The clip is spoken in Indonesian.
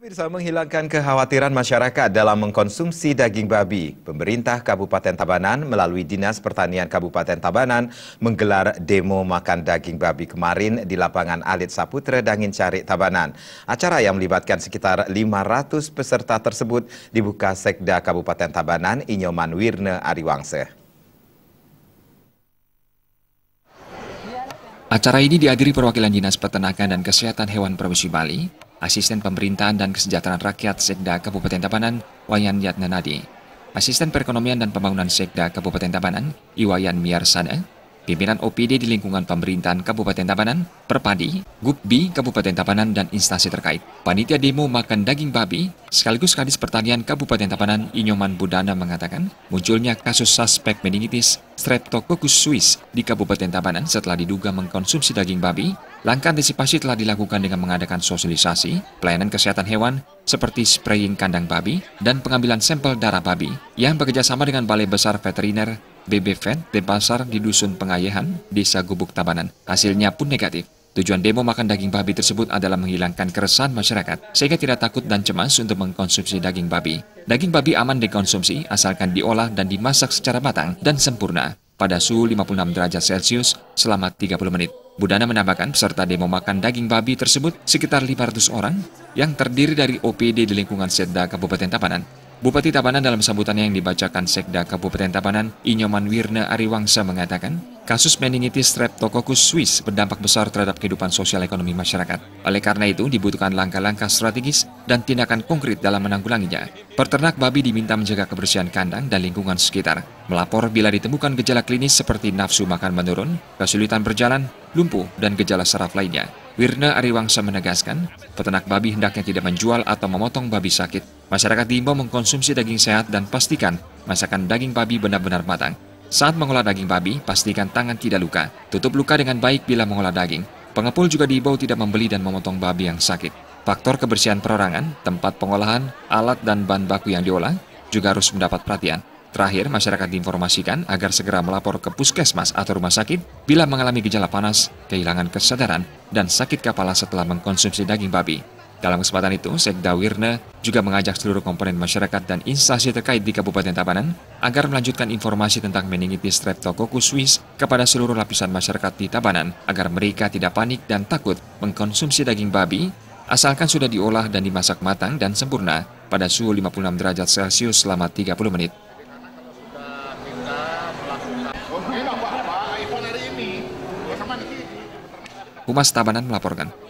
Pemirsa menghilangkan kekhawatiran masyarakat dalam mengkonsumsi daging babi. Pemerintah Kabupaten Tabanan melalui Dinas Pertanian Kabupaten Tabanan menggelar demo makan daging babi kemarin di lapangan Alit Saputra Dangin Cari Tabanan. Acara yang melibatkan sekitar 500 peserta tersebut dibuka Sekda Kabupaten Tabanan Inyoman Wirne Ariwangse. Acara ini dihadiri perwakilan Dinas Peternakan dan Kesehatan Hewan Provinsi Bali, Asisten Pemerintahan dan Kesejahteraan Rakyat Sekda Kabupaten Tabanan, Wayan Yatnanadi, Asisten Perekonomian dan Pembangunan Sekda Kabupaten Tabanan, Iwayan Miarsana, pimpinan OPD di lingkungan pemerintahan Kabupaten Tabanan, Perpadi, Gubbi Kabupaten Tabanan dan instansi terkait. Panitia demo makan daging babi sekaligus Kadis Pertanian Kabupaten Tabanan Inyoman Budana mengatakan munculnya kasus suspek meningitis Streptococcus swiss di Kabupaten Tabanan setelah diduga mengkonsumsi daging babi Langkah antisipasi telah dilakukan dengan mengadakan sosialisasi, pelayanan kesehatan hewan, seperti spraying kandang babi, dan pengambilan sampel darah babi, yang bekerjasama dengan Balai Besar Veteriner BB Vet pasar di Dusun Pengayahan, Desa Gubuk Tabanan. Hasilnya pun negatif. Tujuan demo makan daging babi tersebut adalah menghilangkan keresahan masyarakat, sehingga tidak takut dan cemas untuk mengkonsumsi daging babi. Daging babi aman dikonsumsi asalkan diolah dan dimasak secara matang dan sempurna pada suhu 56 derajat Celcius selama 30 menit. Budana menambahkan peserta demo makan daging babi tersebut sekitar 500 orang yang terdiri dari OPD di lingkungan Setda Kabupaten Tabanan Bupati Tabanan dalam sambutannya yang dibacakan Sekda Kabupaten Tabanan, Inyoman Wirna Ariwangsa mengatakan, kasus meningitis streptococcus Swiss berdampak besar terhadap kehidupan sosial ekonomi masyarakat. Oleh karena itu, dibutuhkan langkah-langkah strategis dan tindakan konkret dalam menanggulanginya. Peternak babi diminta menjaga kebersihan kandang dan lingkungan sekitar, melapor bila ditemukan gejala klinis seperti nafsu makan menurun, kesulitan berjalan, lumpuh, dan gejala saraf lainnya. Wirna Ariwangsa menegaskan, peternak babi hendaknya tidak menjual atau memotong babi sakit Masyarakat diimbau mengkonsumsi daging sehat dan pastikan masakan daging babi benar-benar matang. Saat mengolah daging babi, pastikan tangan tidak luka. Tutup luka dengan baik bila mengolah daging. Pengepul juga diimbau tidak membeli dan memotong babi yang sakit. Faktor kebersihan perorangan, tempat pengolahan, alat dan bahan baku yang diolah juga harus mendapat perhatian. Terakhir, masyarakat diinformasikan agar segera melapor ke puskesmas atau rumah sakit bila mengalami gejala panas, kehilangan kesadaran, dan sakit kepala setelah mengkonsumsi daging babi. Dalam kesempatan itu, Sekda Wirna juga mengajak seluruh komponen masyarakat dan instansi terkait di Kabupaten Tabanan agar melanjutkan informasi tentang meningitis streptococcus suis kepada seluruh lapisan masyarakat di Tabanan agar mereka tidak panik dan takut mengkonsumsi daging babi asalkan sudah diolah dan dimasak matang dan sempurna pada suhu 56 derajat Celcius selama 30 menit. Humas Tabanan melaporkan.